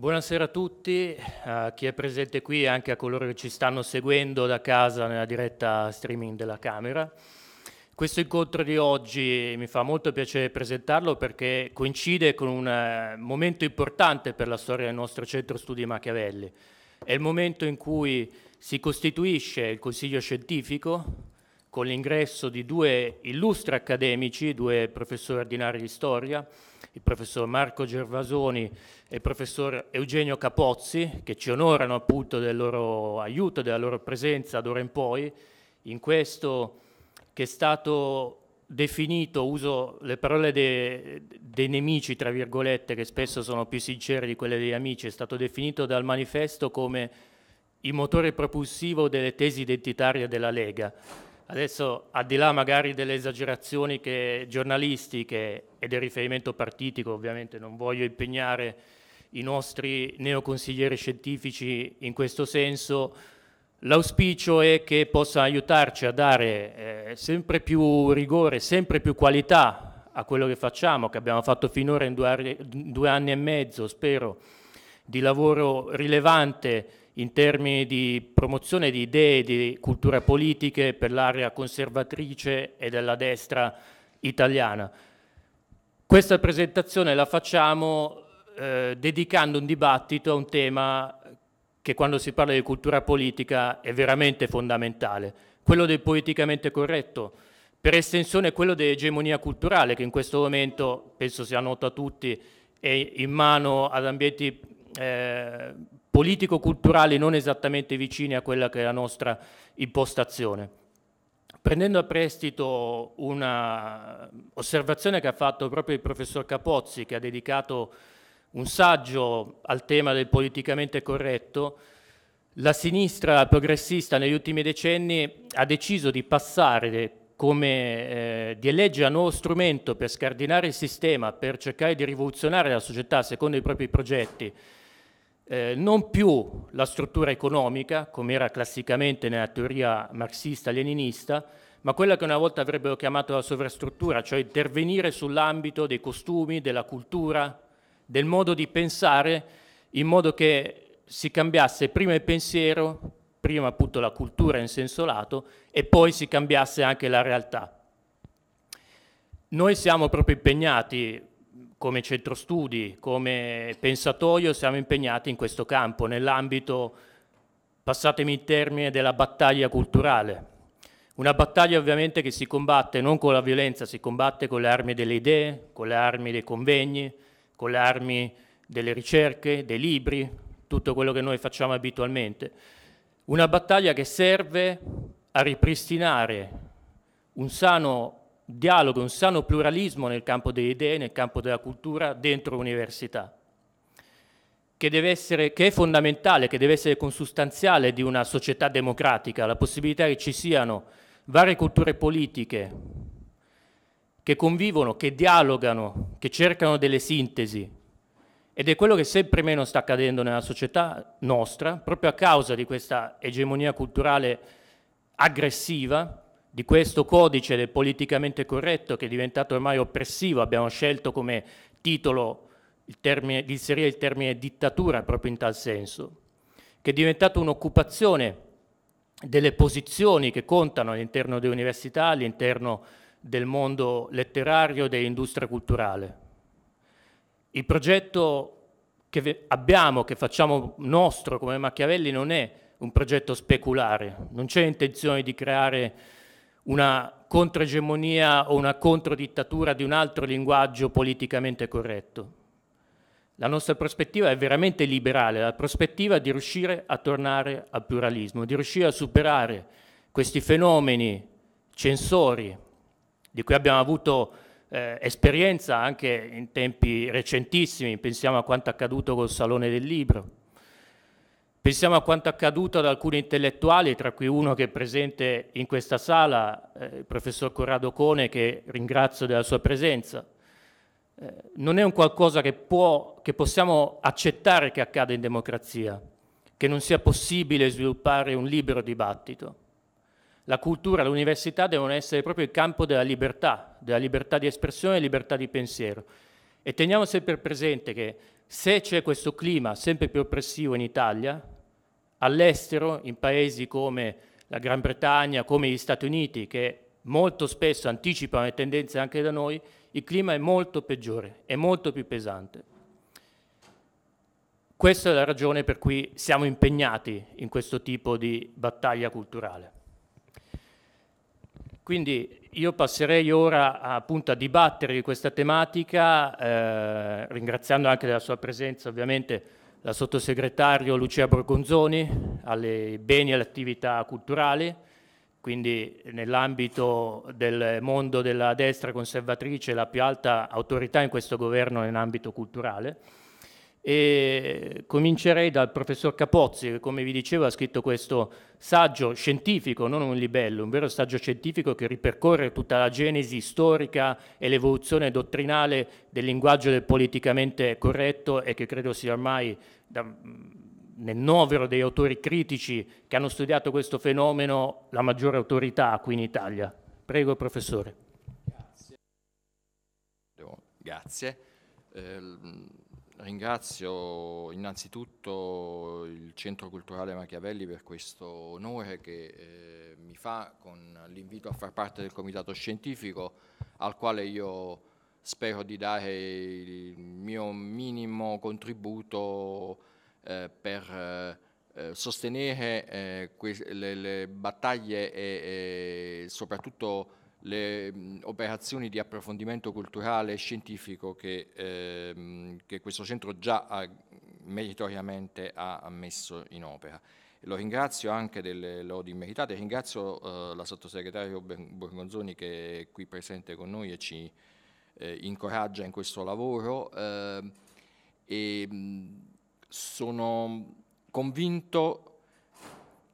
Buonasera a tutti, a chi è presente qui e anche a coloro che ci stanno seguendo da casa nella diretta streaming della Camera. Questo incontro di oggi mi fa molto piacere presentarlo perché coincide con un eh, momento importante per la storia del nostro centro studi Machiavelli. È il momento in cui si costituisce il Consiglio scientifico con l'ingresso di due illustri accademici, due professori ordinari di storia, il professor Marco Gervasoni e il professor Eugenio Capozzi, che ci onorano appunto del loro aiuto, della loro presenza d'ora in poi, in questo che è stato definito, uso le parole dei, dei nemici, tra virgolette, che spesso sono più sincere di quelle degli amici, è stato definito dal manifesto come il motore propulsivo delle tesi identitarie della Lega Adesso, al di là magari delle esagerazioni giornalistiche e del riferimento partitico, ovviamente non voglio impegnare i nostri neoconsiglieri scientifici in questo senso, l'auspicio è che possa aiutarci a dare eh, sempre più rigore, sempre più qualità a quello che facciamo, che abbiamo fatto finora in due, due anni e mezzo, spero, di lavoro rilevante in termini di promozione di idee, di cultura politiche per l'area conservatrice e della destra italiana. Questa presentazione la facciamo eh, dedicando un dibattito a un tema che quando si parla di cultura politica è veramente fondamentale, quello del politicamente corretto, per estensione quello dell'egemonia culturale che in questo momento, penso sia noto a tutti, è in mano ad ambienti eh, politico-culturali non esattamente vicini a quella che è la nostra impostazione. Prendendo a prestito un'osservazione che ha fatto proprio il professor Capozzi, che ha dedicato un saggio al tema del politicamente corretto, la sinistra progressista negli ultimi decenni ha deciso di passare come eh, di eleggere a nuovo strumento per scardinare il sistema, per cercare di rivoluzionare la società secondo i propri progetti, eh, non più la struttura economica, come era classicamente nella teoria marxista-leninista, ma quella che una volta avrebbero chiamato la sovrastruttura, cioè intervenire sull'ambito dei costumi, della cultura, del modo di pensare, in modo che si cambiasse prima il pensiero, prima appunto la cultura in senso lato, e poi si cambiasse anche la realtà. Noi siamo proprio impegnati come centro studi, come pensatoio siamo impegnati in questo campo, nell'ambito, passatemi il termine, della battaglia culturale. Una battaglia ovviamente che si combatte non con la violenza, si combatte con le armi delle idee, con le armi dei convegni, con le armi delle ricerche, dei libri, tutto quello che noi facciamo abitualmente. Una battaglia che serve a ripristinare un sano dialogo, un sano pluralismo nel campo delle idee, nel campo della cultura, dentro l'università, che, essere, che è fondamentale, che deve essere consustanziale di una società democratica, la possibilità che ci siano varie culture politiche che convivono, che dialogano, che cercano delle sintesi. Ed è quello che sempre meno sta accadendo nella società nostra, proprio a causa di questa egemonia culturale aggressiva di questo codice del politicamente corretto che è diventato ormai oppressivo, abbiamo scelto come titolo il termine, di inserire il termine dittatura proprio in tal senso, che è diventato un'occupazione delle posizioni che contano all'interno delle università, all'interno del mondo letterario e dell'industria culturale. Il progetto che abbiamo, che facciamo nostro come Machiavelli, non è un progetto speculare, non c'è intenzione di creare una controegemonia o una controdittatura di un altro linguaggio politicamente corretto. La nostra prospettiva è veramente liberale, la prospettiva di riuscire a tornare al pluralismo, di riuscire a superare questi fenomeni censori di cui abbiamo avuto eh, esperienza anche in tempi recentissimi, pensiamo a quanto accaduto col Salone del Libro, Pensiamo a quanto accaduto ad alcuni intellettuali, tra cui uno che è presente in questa sala, eh, il professor Corrado Cone, che ringrazio della sua presenza. Eh, non è un qualcosa che, può, che possiamo accettare che accada in democrazia, che non sia possibile sviluppare un libero dibattito. La cultura, l'università devono essere proprio il campo della libertà, della libertà di espressione e libertà di pensiero. E teniamo sempre presente che se c'è questo clima sempre più oppressivo in Italia, all'estero, in paesi come la Gran Bretagna, come gli Stati Uniti, che molto spesso anticipano le tendenze anche da noi, il clima è molto peggiore, è molto più pesante. Questa è la ragione per cui siamo impegnati in questo tipo di battaglia culturale. Quindi io passerei ora a, appunto a dibattere di questa tematica, eh, ringraziando anche della sua presenza ovviamente la sottosegretario Lucia Borgonzoni alle beni e alle attività culturali, quindi nell'ambito del mondo della destra conservatrice la più alta autorità in questo governo in ambito culturale e comincerei dal professor Capozzi, che come vi dicevo ha scritto questo saggio scientifico, non un libello, un vero saggio scientifico che ripercorre tutta la genesi storica e l'evoluzione dottrinale del linguaggio del politicamente corretto e che credo sia ormai da, nel novero dei autori critici che hanno studiato questo fenomeno la maggiore autorità qui in Italia. Prego, professore. Grazie. Grazie. Eh, Ringrazio innanzitutto il Centro Culturale Machiavelli per questo onore che eh, mi fa con l'invito a far parte del comitato scientifico al quale io spero di dare il mio minimo contributo eh, per eh, sostenere eh, le, le, battaglie e, e soprattutto le mh, operazioni di approfondimento culturale e scientifico che ehm, che questo centro già ha, meritoriamente ha messo in opera. Lo ringrazio anche delle lodi meritate, ringrazio eh, la sottosegretaria Borgonzoni che è qui presente con noi e ci eh, incoraggia in questo lavoro. Eh, e sono convinto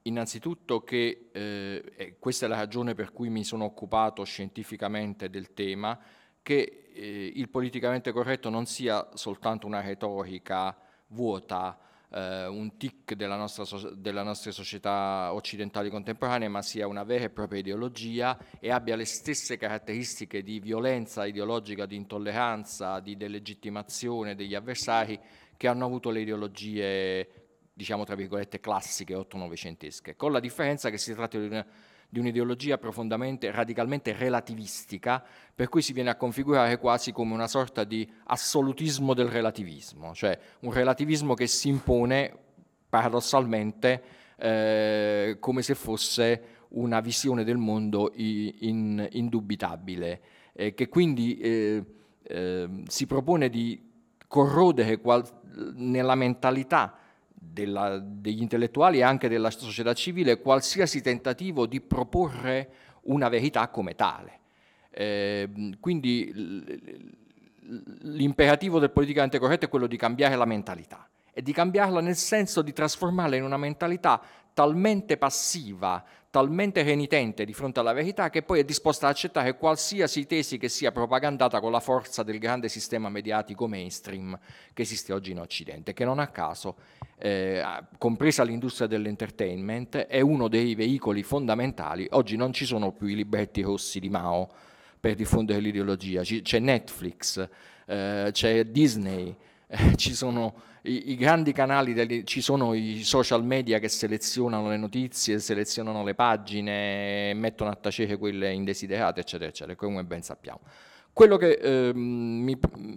innanzitutto che, eh, questa è la ragione per cui mi sono occupato scientificamente del tema, che eh, il politicamente corretto non sia soltanto una retorica vuota, eh, un tic della nostra, delle nostre società occidentali contemporanee, ma sia una vera e propria ideologia e abbia le stesse caratteristiche di violenza ideologica, di intolleranza, di delegittimazione degli avversari che hanno avuto le ideologie diciamo tra virgolette classiche otto novecentesche, con la differenza che si tratta di una di un'ideologia profondamente, radicalmente relativistica, per cui si viene a configurare quasi come una sorta di assolutismo del relativismo, cioè un relativismo che si impone paradossalmente eh, come se fosse una visione del mondo in, indubitabile, eh, che quindi eh, eh, si propone di corrodere qual- nella mentalità della, degli intellettuali e anche della società civile qualsiasi tentativo di proporre una verità come tale. Eh, quindi l'imperativo del politicamente corretto è quello di cambiare la mentalità e di cambiarla nel senso di trasformarla in una mentalità talmente passiva, talmente renitente di fronte alla verità che poi è disposta ad accettare qualsiasi tesi che sia propagandata con la forza del grande sistema mediatico mainstream che esiste oggi in Occidente, che non a caso, eh, compresa l'industria dell'entertainment, è uno dei veicoli fondamentali. Oggi non ci sono più i libretti rossi di Mao per diffondere l'ideologia, c'è Netflix, eh, c'è Disney ci sono i, i grandi canali, delle, ci sono i social media che selezionano le notizie, selezionano le pagine, mettono a tacere quelle indesiderate, eccetera, eccetera, come ben sappiamo. Quello che eh, mi,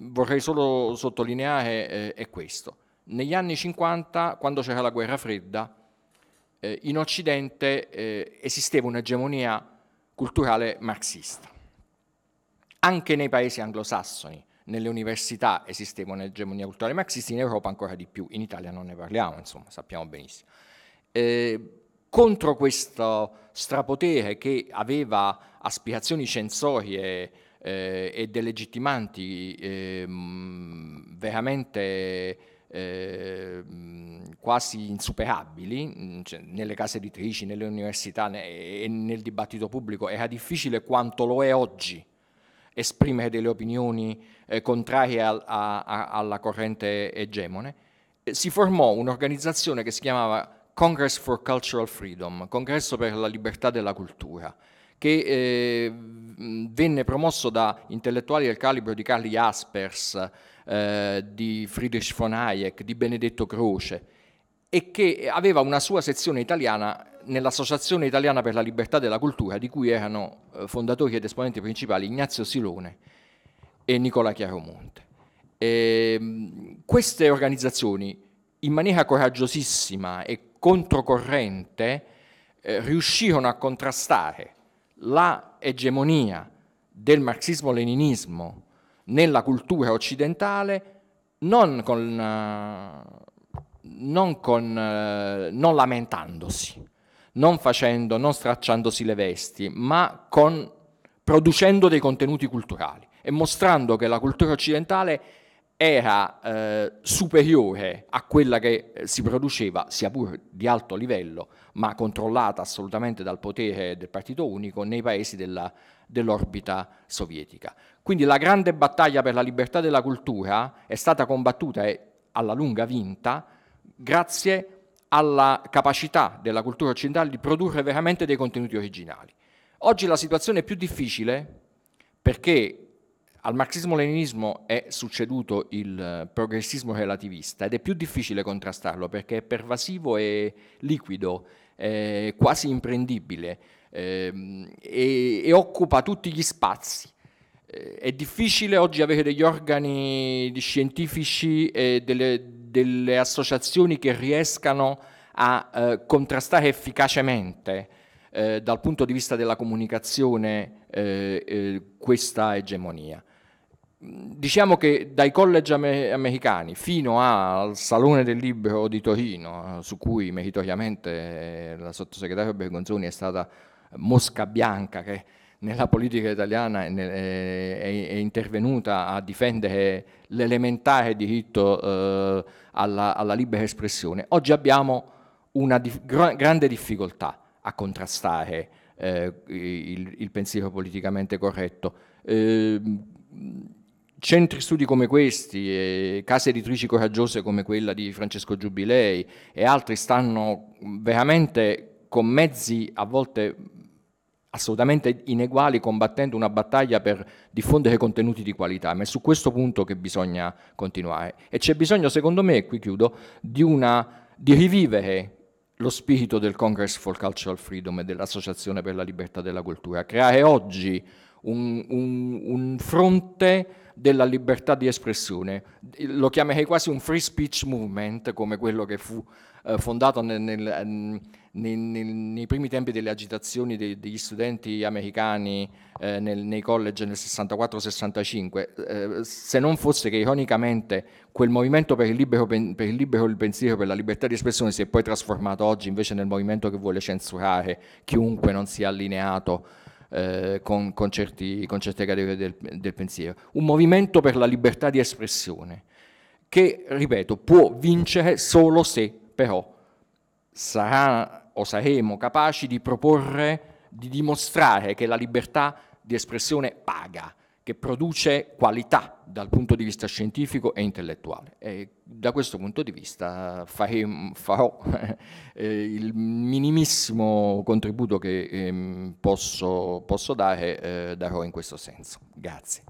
vorrei solo sottolineare eh, è questo. Negli anni 50, quando c'era la guerra fredda, eh, in Occidente eh, esisteva un'egemonia culturale marxista. Anche nei paesi anglosassoni, nelle università esisteva un'egemonia culturale marxista, in Europa ancora di più, in Italia non ne parliamo, insomma, sappiamo benissimo. Eh, contro questo strapotere che aveva aspirazioni censorie eh, e delegittimanti eh, veramente ehm, quasi insuperabili cioè, nelle case editrici, nelle università ne- e nel dibattito pubblico, era difficile quanto lo è oggi esprimere delle opinioni eh, contrarie al, a, a, alla corrente egemone, eh, si formò un'organizzazione che si chiamava Congress for Cultural Freedom, Congresso per la libertà della cultura, che eh, venne promosso da intellettuali del calibro di Carli Aspers, eh, di Friedrich von Hayek, di Benedetto Croce, e che aveva una sua sezione italiana nell'Associazione Italiana per la Libertà della Cultura, di cui erano eh, fondatori ed esponenti principali Ignazio Silone e Nicola Chiaromonte. E ehm, queste organizzazioni, in maniera coraggiosissima e controcorrente, eh, riuscirono a contrastare la egemonia del marxismo-leninismo nella cultura occidentale non con... Eh, non, con, eh, non lamentandosi, non facendo, non stracciandosi le vesti, ma con, producendo dei contenuti culturali e mostrando che la cultura occidentale era eh, superiore a quella che eh, si produceva, sia pur di alto livello, ma controllata assolutamente dal potere del partito unico nei paesi della, dell'orbita sovietica. Quindi la grande battaglia per la libertà della cultura è stata combattuta e alla lunga vinta grazie alla capacità della cultura occidentale di produrre veramente dei contenuti originali. Oggi la situazione è più difficile perché al marxismo-leninismo è succeduto il progressismo relativista ed è più difficile contrastarlo perché è pervasivo e liquido, è quasi imprendibile ehm, e, e occupa tutti gli spazi. Eh, è difficile oggi avere degli organi scientifici e delle, delle associazioni che riescano a eh, contrastare efficacemente eh, dal punto di vista della comunicazione eh, eh, questa egemonia. Diciamo che dai college americani fino al Salone del Libro di Torino, eh, su cui meritoriamente la sottosegretaria Bergonzoni è stata mosca bianca che nella politica italiana è, eh, è, è intervenuta a difendere l'elementare diritto eh, alla, alla, libera espressione, oggi abbiamo una dif- gr- grande difficoltà a contrastare eh, il, il, pensiero politicamente corretto. Eh, centri studi come questi, case editrici coraggiose come quella di Francesco Giubilei e altri stanno veramente con mezzi a volte assolutamente ineguali combattendo una battaglia per diffondere contenuti di qualità, ma è su questo punto che bisogna continuare. E c'è bisogno, secondo me, e qui chiudo, di, una, di rivivere lo spirito del Congress for Cultural Freedom e dell'Associazione per la Libertà della Cultura, creare oggi un, un, un fronte della libertà di espressione. Lo chiamerei quasi un free speech movement, come quello che fu eh, fondato nel, nel, nel, nei primi tempi delle agitazioni dei, degli studenti americani eh, nei college nel 64-65, eh, se non fosse che ironicamente quel movimento per il, libero, per il libero pensiero, per la libertà di espressione si è poi trasformato oggi invece nel movimento che vuole censurare chiunque non sia allineato eh, con, con, certi, con, certe categorie del, del pensiero. Un movimento per la libertà di espressione che, ripeto, può vincere solo se però sarà o saremo capaci di proporre, di dimostrare che la libertà di espressione paga, che produce qualità dal punto di vista scientifico e intellettuale. E da questo punto di vista faremo, farò eh, il minimissimo contributo che eh, posso, posso, dare, eh, darò in questo senso. Grazie.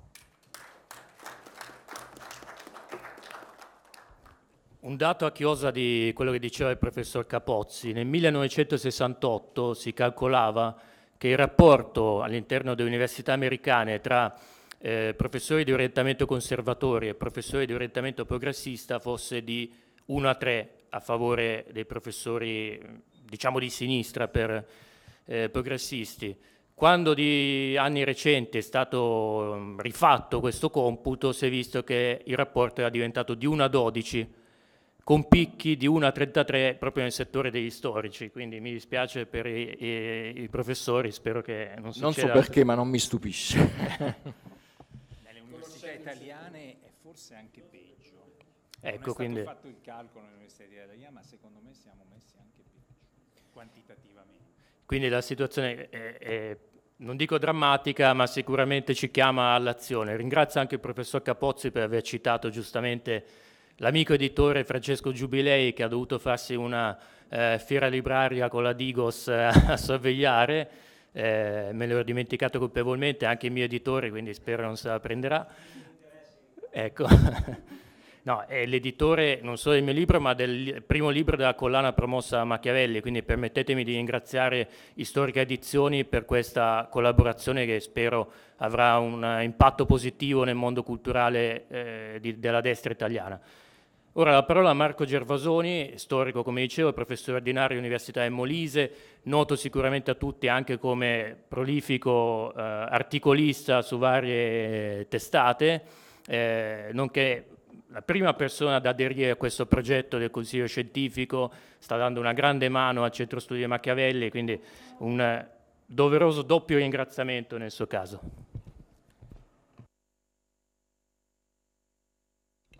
Un dato a chiosa di quello che diceva il professor Capozzi, nel 1968 si calcolava che il rapporto all'interno delle università americane tra eh, professori di orientamento conservatorio e professori di orientamento progressista fosse di 1 a 3 a favore dei professori diciamo di sinistra per eh, progressisti. Quando di anni recenti è stato rifatto questo computo si è visto che il rapporto era diventato di 1 a 12 con picchi di 1 a 33 proprio nel settore degli storici, quindi mi dispiace per i, i, i professori, spero che non succeda. Non so perché, ma non mi stupisce. italiane è forse anche peggio. Ecco, quindi... fatto il calcolo nell'Università italiana, ma secondo me siamo messi anche peggio, quantitativamente. Quindi la situazione è, è non dico drammatica, ma sicuramente ci chiama all'azione. Ringrazio anche il professor Capozzi per aver citato giustamente l'amico editore Francesco Giubilei che ha dovuto farsi una eh, fiera libraria con la Digos eh, a sorvegliare. Eh, me l'ero dimenticato colpevolmente, anche il mio editore, quindi spero non se la prenderà. Ecco. No, è eh, l'editore non solo del mio libro, ma del primo libro della collana promossa a Machiavelli, quindi permettetemi di ringraziare Istorica Edizioni per questa collaborazione che spero avrà un eh, impatto positivo nel mondo culturale eh, di, della destra italiana. Ora la parola a Marco Gervasoni, storico come dicevo, professore ordinario all'Università di Molise, noto sicuramente a tutti anche come prolifico eh, articolista su varie testate eh, nonché la prima persona ad aderire a questo progetto del Consiglio scientifico, sta dando una grande mano al Centro Studi Machiavelli, quindi un doveroso doppio ringraziamento nel suo caso.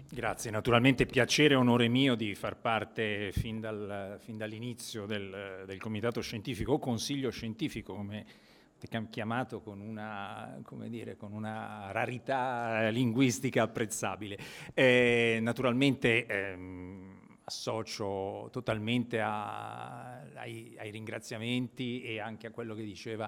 Grazie, naturalmente piacere e onore mio di far parte fin, dal, fin dall'inizio del, del Comitato Scientifico o Consiglio Scientifico, come chiamato con una, dire, con una, rarità linguistica apprezzabile. Eh, naturalmente ehm, associo totalmente a, ai, ai, ringraziamenti e anche a quello che diceva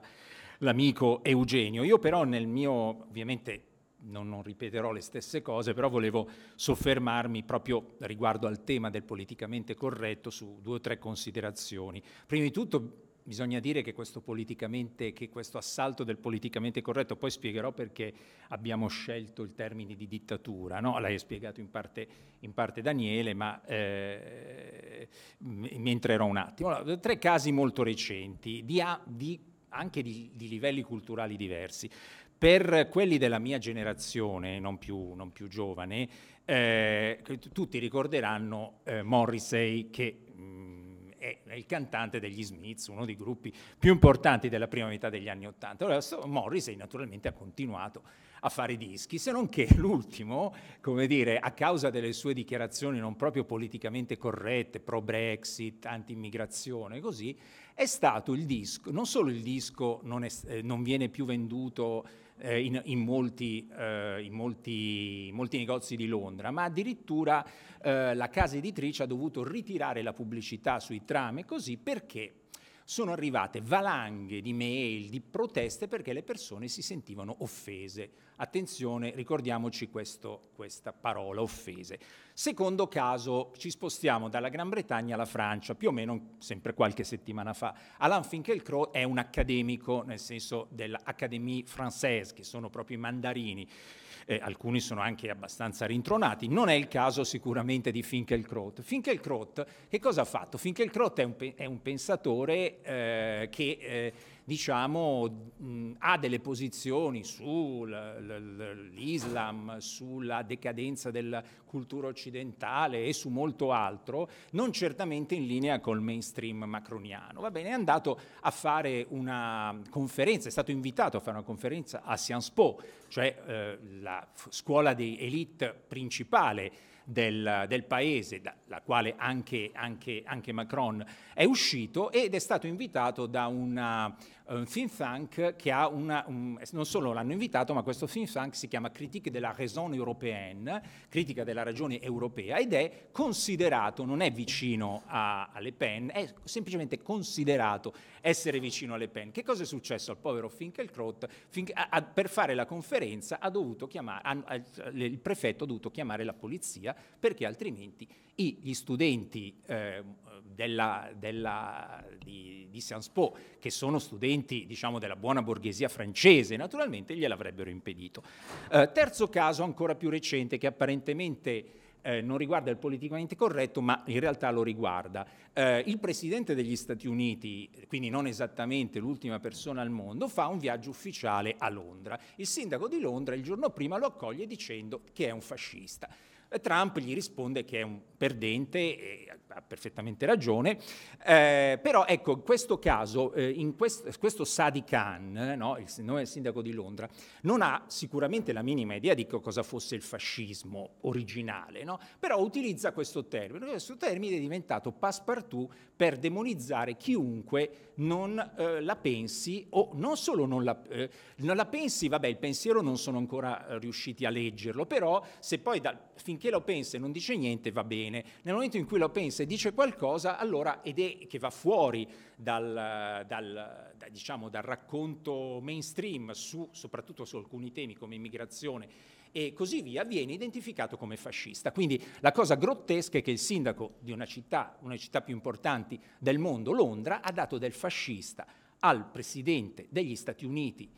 l'amico Eugenio. Io però nel mio, ovviamente non, non ripeterò le stesse cose, però volevo soffermarmi proprio riguardo al tema del politicamente corretto su due o tre considerazioni. Prima di tutto bisogna dire che questo, che questo, assalto del politicamente corretto, poi spiegherò perché abbiamo scelto il termine di dittatura, no? l'hai spiegato in parte, in parte Daniele, ma eh, mi entrerò un attimo. Allora, tre casi molto recenti, di, di, anche di, di, livelli culturali diversi. Per quelli della mia generazione, non più, non più giovane, eh, tutti ricorderanno eh, Morrissey che... Mh, mm, è il cantante degli Smiths, uno dei gruppi più importanti della prima metà degli anni Ottanta. Allora Morrissey eh, naturalmente ha continuato a fare dischi, se non che l'ultimo, come dire, a causa delle sue dichiarazioni non proprio politicamente corrette, pro Brexit, anti-immigrazione, così, è stato il disco, non solo il disco non, è, eh, non viene più venduto eh, in, in, molti, eh, in, molti, molti, negozi di Londra, ma addirittura eh, la casa editrice ha dovuto ritirare la pubblicità sui tram e così perché sono arrivate valanghe di mail, di proteste perché le persone si sentivano offese. Attenzione, ricordiamoci questo, questa parola, offese. Secondo caso, ci spostiamo dalla Gran Bretagna alla Francia, più o meno sempre qualche settimana fa. Alain Finkielkraut è un accademico, nel senso dell'Académie Française, che sono proprio i mandarini. Eh, alcuni sono anche abbastanza rintronati. Non è il caso sicuramente di Finkielkraut. Finkielkraut che cosa ha fatto? Finkielkraut è un, pe- è un pensatore eh, che... Eh, diciamo, mh, ha delle posizioni sull'Islam, sulla decadenza della cultura occidentale e su molto altro, non certamente in linea col mainstream macroniano. Va bene, è andato a fare una conferenza, è stato invitato a fare una conferenza a Sciences Po, cioè eh, la scuola di elite principale del, del, paese, dalla quale anche, anche, anche, Macron è uscito, ed è stato invitato da una eh, un think tank che ha una, un, non solo l'hanno invitato, ma questo think tank si chiama Critique de la raison européenne, critica della ragione europea, ed è considerato, non è vicino a, a Le Pen, è semplicemente considerato essere vicino a Le Pen. Che cosa è successo al povero Finkelkraut? Fink, a, a, per fare la conferenza ha dovuto chiamare, eh, il prefetto ha dovuto chiamare la polizia perché altrimenti i, gli studenti eh, della, della, di, di Sciences Po, che sono studenti diciamo, della buona borghesia francese, naturalmente gliel'avrebbero impedito. Eh, terzo caso ancora più recente che apparentemente eh, non riguarda il politicamente corretto, ma in realtà lo riguarda. Eh, il presidente degli Stati Uniti, quindi non esattamente l'ultima persona al mondo, fa un viaggio ufficiale a Londra. Il sindaco di Londra il giorno prima lo accoglie dicendo che è un fascista. Eh, Trump gli risponde che è un perdente, eh, ha perfettamente ragione, eh, però ecco, in questo caso, eh, in quest- questo Sadi Khan, eh, no, il, il sindaco di Londra, non ha sicuramente la minima idea di cosa fosse il fascismo originale, no? però utilizza questo termine, questo termine è diventato passepartout per demonizzare chiunque non eh, la pensi o non solo non la, eh, non la, pensi, vabbè il pensiero non sono ancora eh, riusciti a leggerlo, però se poi da, finché lo pensi e non dice niente va bene, nel momento in cui lo pensi se dice qualcosa, allora, ed è che va fuori dal, dal, da, diciamo, dal racconto mainstream, su, soprattutto su alcuni temi come immigrazione e così via, viene identificato come fascista. Quindi la cosa grottesca è che il sindaco di una città, una delle città più importanti del mondo, Londra, ha dato del fascista al presidente degli Stati Uniti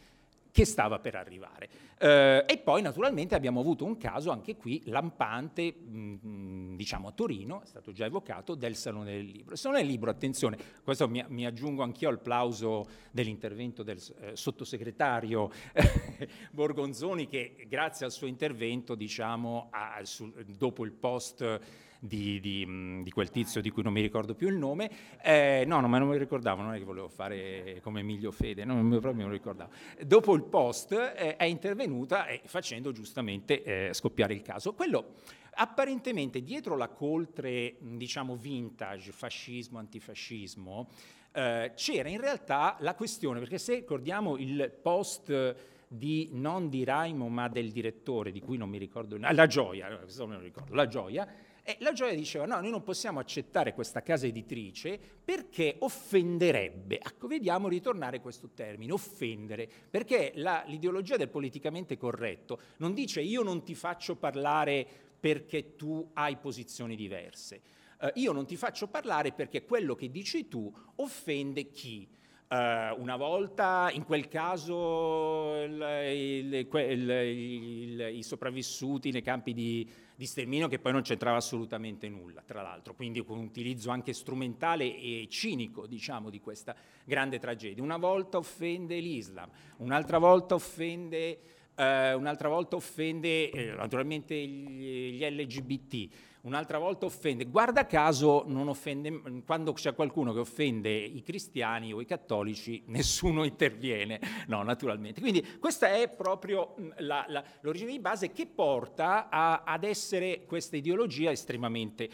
che stava per arrivare. Eh, e poi naturalmente abbiamo avuto un caso anche qui lampante, mh, mm, diciamo a Torino, è stato già evocato, del Salone del Libro. Il Salone del Libro, attenzione, questo mi, mi aggiungo anch'io al plauso dell'intervento del eh, sottosegretario Borgonzoni che grazie al suo intervento, diciamo, a, sul, dopo il post di, di, mm, di, quel tizio di cui non mi ricordo più il nome. Eh, no, no, ma non mi ricordavo, non è che volevo fare come Emilio Fede, no, proprio non lo ricordavo. Dopo il post eh, è intervenuta eh, facendo giustamente eh, scoppiare il caso. Quello apparentemente dietro la coltre, mm, diciamo, vintage, fascismo, antifascismo, eh, c'era in realtà la questione, perché se ricordiamo il post di, non di Raimo ma del direttore, di cui non mi ricordo, la Gioia, eh, questo non ricordo, la Gioia, e la Gioia diceva no, noi non possiamo accettare questa casa editrice perché offenderebbe. Ecco, vediamo ritornare questo termine, offendere, perché la, l'ideologia del politicamente corretto non dice io non ti faccio parlare perché tu hai posizioni diverse, eh, io non ti faccio parlare perché quello che dici tu offende chi? Eh, una volta, in quel caso, il, il, il, i sopravvissuti nei campi di, di sterminio che poi non c'entrava assolutamente nulla, tra l'altro, quindi con un utilizzo anche strumentale e cinico, diciamo, di questa grande tragedia. Una volta offende l'Islam, un'altra volta offende, eh, un'altra volta offende eh, naturalmente gli, gli LGBT un'altra volta offende. Guarda caso, offende, quando c'è qualcuno che offende i cristiani o i cattolici, nessuno interviene, no, naturalmente. Quindi questa è proprio mm, la, la, l'origine di base che porta a, ad essere questa ideologia estremamente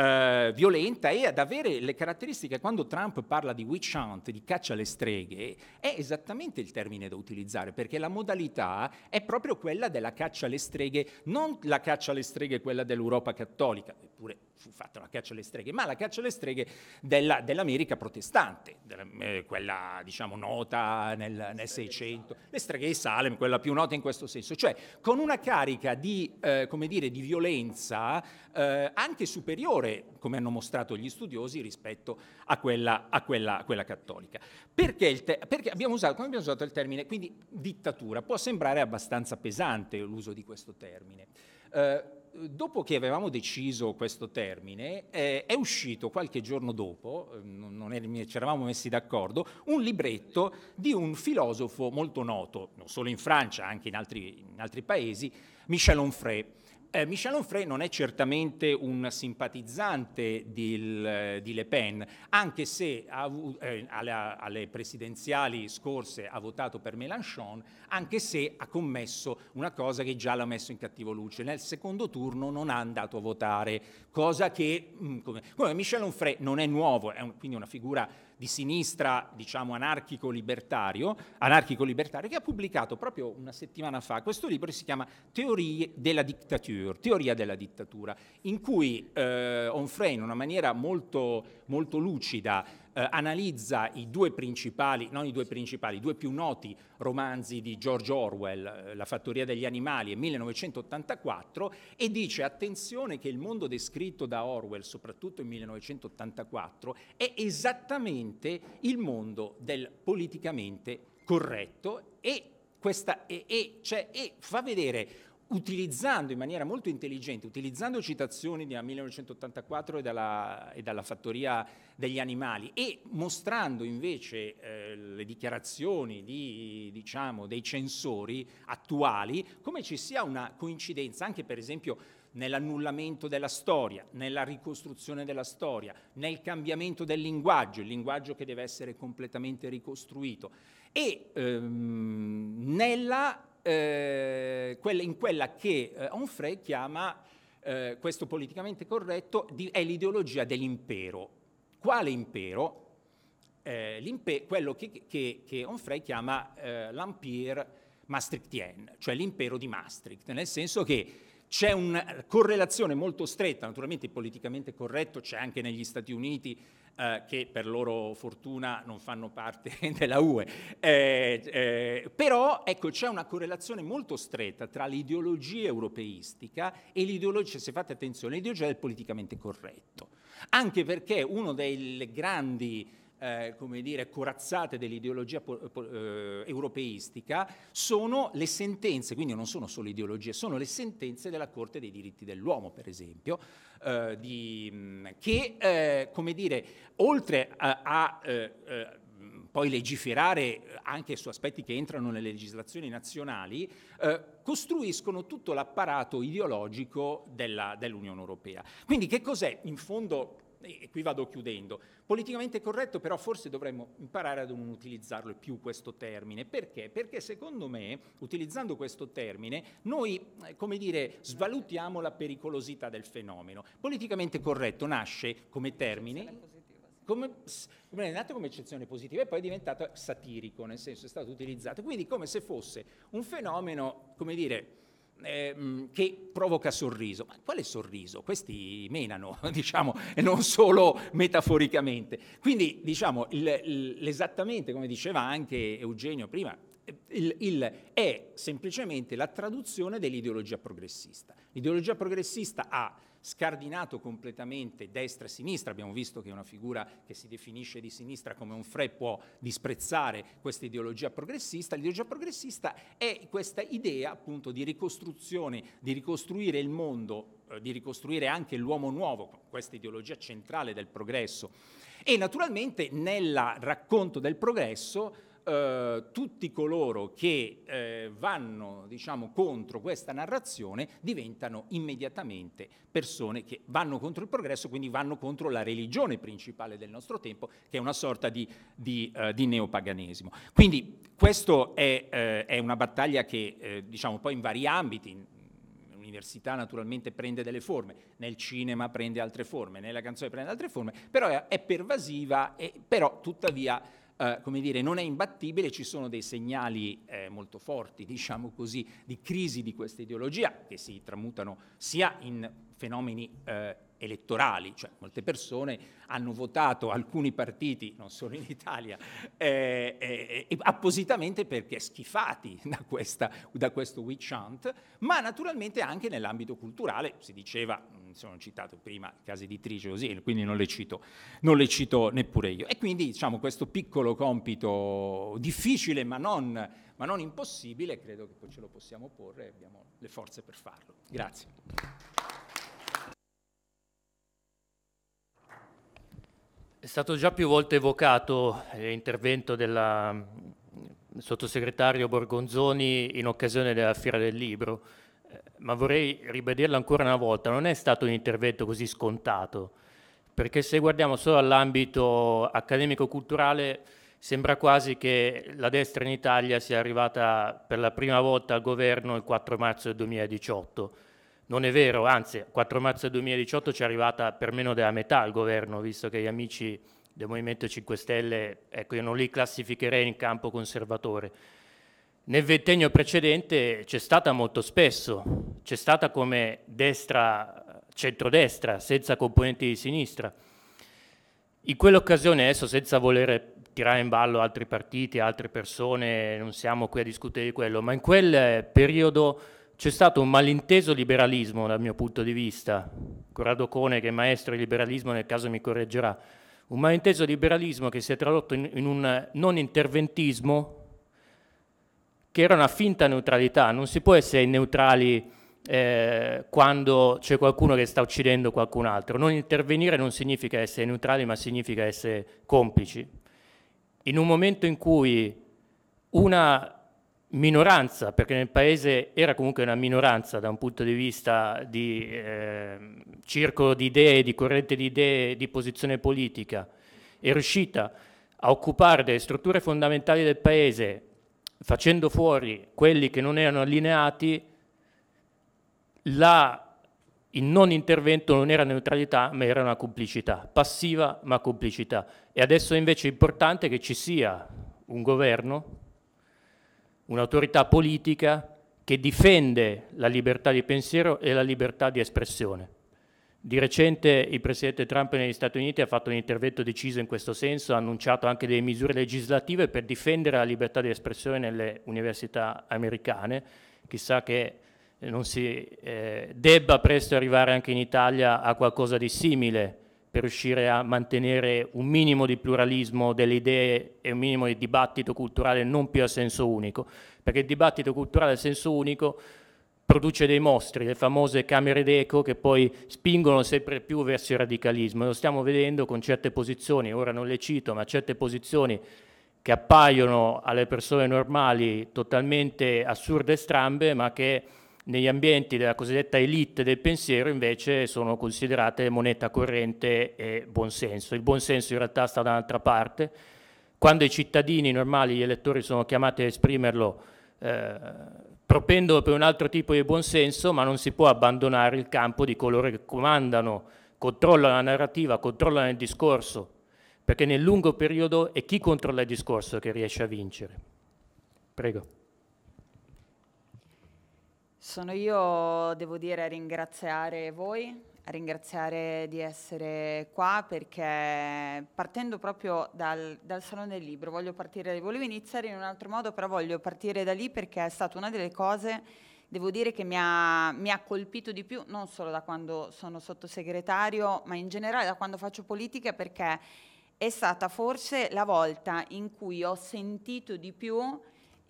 eh, violenta e ad avere le caratteristiche, quando Trump parla di witch hunt, di caccia alle streghe, è esattamente il termine da utilizzare, perché la modalità è proprio quella della caccia alle streghe, non la caccia alle streghe quella dell'Europa cattolica, oppure fu fatta la caccia alle streghe, ma la caccia alle streghe della, dell'America protestante, della, eh, quella diciamo nota nel, nel 600, le streghe di Salem, quella più nota in questo senso, cioè con una carica di, eh, come dire, di violenza eh, anche superiore, come hanno mostrato gli studiosi, rispetto a quella, a quella, a quella cattolica. Perché, te- perché abbiamo, usato, come abbiamo usato il termine, quindi dittatura, può sembrare abbastanza pesante l'uso di questo termine. Eh, dopo che avevamo deciso questo termine, eh, è uscito qualche giorno dopo, eh, non è, ci eravamo messi d'accordo, un libretto di un filosofo molto noto, non solo in Francia, anche in altri, in altri paesi, Michel Onfray eh, Michel Onfray non è certamente un simpatizzante di, eh, di Le Pen, anche se ha, eh, alla, alle presidenziali scorse ha votato per Mélenchon, anche se ha commesso una cosa che già l'ha messo in cattivo luce. Nel secondo turno non ha andato a votare, cosa che mh, mm, come, come Michel Onfray non è nuovo, è un, quindi una figura di sinistra, diciamo anarchico-libertario, anarchico-libertario, che ha pubblicato proprio una settimana fa questo libro che si chiama Teorie della dittature, Teoria della dittatura, in cui eh, Onfray in una maniera molto, molto lucida eh, analizza i due principali, non i due principali, i due più noti romanzi di George Orwell, eh, La fattoria degli animali e 1984, e dice attenzione che il mondo descritto da Orwell, soprattutto in 1984, è esattamente il mondo del politicamente corretto e, questa, e, e, cioè, e fa vedere utilizzando in maniera molto intelligente, utilizzando citazioni da 1984 e dalla, e dalla fattoria degli animali e mostrando invece eh, le dichiarazioni di, diciamo, dei censori attuali, come ci sia una coincidenza anche per esempio nell'annullamento della storia, nella ricostruzione della storia, nel cambiamento del linguaggio, il linguaggio che deve essere completamente ricostruito e ehm, nella eh, in quella che eh, Onfray chiama, eh, questo politicamente corretto, di, è l'ideologia dell'impero. Quale impero? Eh, quello che, che, che, Onfray chiama eh, l'empire maastrichtien, cioè l'impero di Maastricht, nel senso che c'è una correlazione molto stretta, naturalmente politicamente corretto c'è anche negli Stati Uniti, eh, che per loro fortuna non fanno parte della UE. Eh, eh, però ecco, c'è una correlazione molto stretta tra l'ideologia europeistica e l'ideologia, se fate attenzione, l'ideologia del politicamente corretto. Anche perché uno dei grandi eh, come dire, corazzate dell'ideologia eh, europeistica sono le sentenze, quindi non sono solo ideologie, sono le sentenze della Corte dei diritti dell'uomo, per esempio, eh, di, che, eh, come dire, oltre a, a eh, eh, poi legiferare anche su aspetti che entrano nelle legislazioni nazionali, eh, costruiscono tutto l'apparato ideologico della, dell'Unione Europea. Quindi che cos'è in fondo e qui vado chiudendo. Politicamente corretto, però forse dovremmo imparare ad non utilizzarlo più questo termine. Perché? Perché secondo me, utilizzando questo termine, noi, eh, come dire, svalutiamo la pericolosità del fenomeno. Politicamente corretto nasce come termine come, è nato come eccezione positiva e poi è diventato satirico, nel senso è stato utilizzato, quindi come se fosse un fenomeno, come dire, Ehm, che provoca sorriso. Ma quale sorriso? Questi menano, diciamo, e non solo metaforicamente. Quindi, diciamo, il, il, esattamente come diceva anche Eugenio prima, il, il, è semplicemente la traduzione dell'ideologia progressista. L'ideologia progressista ha scardinato completamente destra e sinistra, abbiamo visto che una figura che si definisce di sinistra come un fre può disprezzare questa ideologia progressista, l'ideologia progressista è questa idea appunto di ricostruzione, di ricostruire il mondo, eh, di ricostruire anche l'uomo nuovo, questa ideologia centrale del progresso. E naturalmente nel racconto del progresso eh, tutti coloro che eh, vanno diciamo, contro questa narrazione diventano immediatamente persone che vanno contro il progresso, quindi vanno contro la religione principale del nostro tempo, che è una sorta di, di, eh, di neopaganesimo. Quindi questa è, eh, è, una battaglia che eh, diciamo, poi in vari ambiti, l'università naturalmente prende delle forme, nel cinema prende altre forme, nella canzone prende altre forme, però è, è pervasiva e però tuttavia eh, come dire, non è imbattibile, ci sono dei segnali eh, molto forti, diciamo così, di crisi di questa ideologia che si tramutano sia in fenomeni eh, elettorali, cioè molte persone hanno votato alcuni partiti, non solo in Italia, eh, eh, appositamente perché schifati da, questa, da questo witch hunt, ma naturalmente anche nell'ambito culturale, si diceva, mm, sono citato prima case editrici così, quindi non le, cito, non le cito neppure io. E quindi diciamo questo piccolo compito difficile ma non, ma non impossibile, credo che ce lo possiamo porre e abbiamo le forze per farlo. Grazie. È stato già più volte evocato eh, l'intervento del mm, sottosegretario Borgonzoni in occasione della Fiera del Libro, eh, ma vorrei ribadirlo ancora una volta, non è stato un intervento così scontato, perché se guardiamo solo all'ambito accademico-culturale sembra quasi che la destra in Italia sia arrivata per la prima volta al governo il 4 marzo del 2018 non è vero, anzi, 4 marzo 2018 ci è arrivata per meno della metà al governo, visto che gli amici del Movimento 5 Stelle, ecco, io non li classificherei in campo conservatore. Nel ventennio precedente c'è stata molto spesso, c'è stata come destra, centrodestra, senza componenti di sinistra. In quell'occasione, adesso senza volere tirare in ballo altri partiti, altre persone, non siamo qui a discutere di quello, ma in quel periodo c'è stato un malinteso liberalismo dal mio punto di vista, Corrado Cone che è maestro di liberalismo nel caso mi correggerà, un malinteso liberalismo che si è tradotto in, in un non interventismo che era una finta neutralità, non si può essere neutrali eh, quando c'è qualcuno che sta uccidendo qualcun altro. Non intervenire non significa essere neutrali, ma significa essere complici. In un momento in cui una minoranza, perché nel paese era comunque una minoranza da un punto di vista di eh, circolo di idee, di corrente di idee, di posizione politica, è riuscita a occupare delle strutture fondamentali del paese facendo fuori quelli che non erano allineati, la, il non intervento non era neutralità ma era una complicità, passiva ma complicità. E adesso invece è importante che ci sia un governo un'autorità politica che difende la libertà di pensiero e la libertà di espressione. Di recente il Presidente Trump negli Stati Uniti ha fatto un intervento deciso in questo senso, ha annunciato anche delle misure legislative per difendere la libertà di espressione nelle università americane. Chissà che eh, non si eh, debba presto arrivare anche in Italia a qualcosa di simile per riuscire a mantenere un minimo di pluralismo delle idee e un minimo di dibattito culturale non più a senso unico, perché il dibattito culturale a senso unico produce dei mostri, le famose camere d'eco che poi spingono sempre più verso il radicalismo. lo stiamo vedendo con certe posizioni, ora non le cito, ma certe posizioni che appaiono alle persone normali totalmente assurde e strambe, ma che negli ambienti della cosiddetta elite del pensiero invece sono considerate moneta corrente e buonsenso. Il buonsenso in realtà sta da un'altra parte. Quando i cittadini normali, gli elettori sono chiamati a esprimerlo, eh, propendolo per un altro tipo di buonsenso, ma non si può abbandonare il campo di coloro che comandano, controllano la narrativa, controllano il discorso, perché nel lungo periodo è chi controlla il discorso che riesce a vincere. Prego. Sono io, devo dire, a ringraziare voi, a ringraziare di essere qua perché partendo proprio dal, dal Salone del Libro, voglio partire, volevo iniziare in un altro modo, però voglio partire da lì perché è stata una delle cose, devo dire, che mi ha, mi ha colpito di più, non solo da quando sono sottosegretario, ma in generale da quando faccio politica perché è stata forse la volta in cui ho sentito di più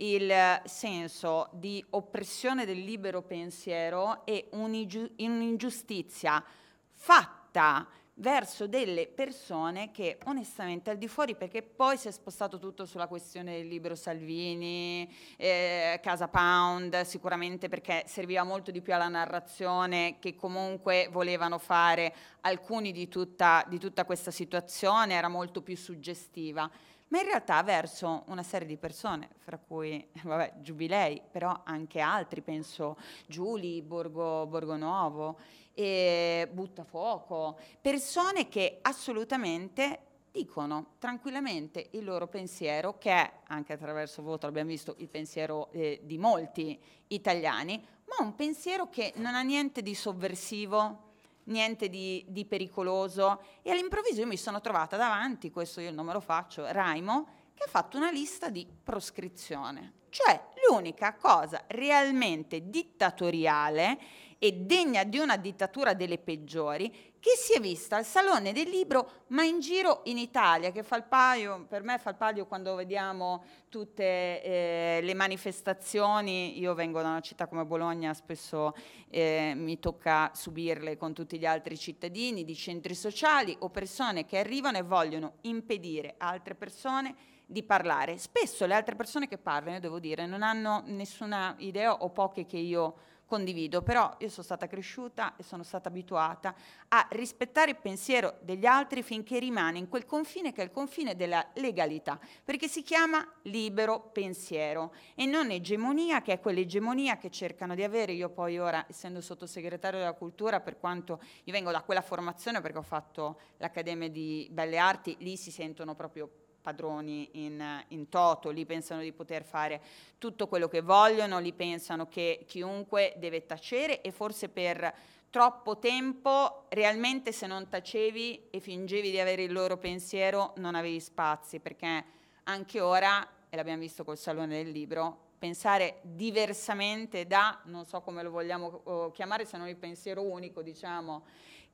il senso di oppressione del libero pensiero e un'ingiustizia fatta verso delle persone che onestamente al di fuori, perché poi si è spostato tutto sulla questione del libro Salvini, eh, Casa Pound, sicuramente perché serviva molto di più alla narrazione che comunque volevano fare alcuni di tutta, di tutta questa situazione, era molto più suggestiva ma in realtà verso una serie di persone, fra cui vabbè, Giubilei, però anche altri, penso Giuli, Borgo, Borgonovo, e Buttafuoco, persone che assolutamente dicono tranquillamente il loro pensiero, che è anche attraverso voto abbiamo visto il pensiero eh, di molti italiani, ma un pensiero che non ha niente di sovversivo, niente di, di pericoloso. E all'improvviso io mi sono trovata davanti, questo io non me lo faccio, Raimo, che ha fatto una lista di proscrizione. Cioè l'unica cosa realmente dittatoriale e degna di una dittatura delle peggiori che si è vista al Salone del Libro, ma in giro in Italia, che fa il paio, per me fa il paio quando vediamo tutte eh, le manifestazioni, io vengo da una città come Bologna, spesso eh, mi tocca subirle con tutti gli altri cittadini di centri sociali o persone che arrivano e vogliono impedire a altre persone di parlare. Spesso le altre persone che parlano, devo dire, non hanno nessuna idea o poche che io condivido, però io sono stata cresciuta e sono stata abituata a rispettare il pensiero degli altri finché rimane in quel confine che è il confine della legalità, perché si chiama libero pensiero e non egemonia, che è quell'egemonia che cercano di avere. Io poi ora, essendo sottosegretario della cultura, per quanto io vengo da quella formazione, perché ho fatto l'Accademia di Belle Arti, lì si sentono proprio padroni in, in, toto, lì pensano di poter fare tutto quello che vogliono, lì pensano che chiunque deve tacere e forse per troppo tempo realmente se non tacevi e fingevi di avere il loro pensiero non avevi spazi perché anche ora, e l'abbiamo visto col Salone del Libro, pensare diversamente da, non so come lo vogliamo eh, chiamare se non il pensiero unico, diciamo,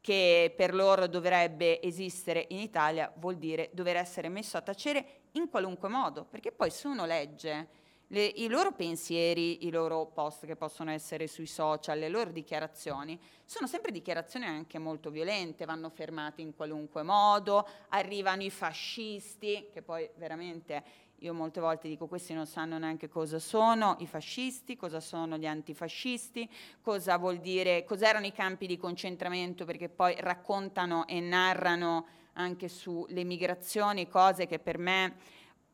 che per loro dovrebbe esistere in Italia vuol dire dover essere messo a tacere in qualunque modo, perché poi se uno legge le, i loro pensieri, i loro post che possono essere sui social, le loro dichiarazioni, sono sempre dichiarazioni anche molto violente, vanno fermate in qualunque modo, arrivano i fascisti, che poi veramente io molte volte dico questi non sanno neanche cosa sono i fascisti, cosa sono gli antifascisti, cosa vuol dire, cos'erano i campi di concentramento perché poi raccontano e narrano anche sulle migrazioni cose che per me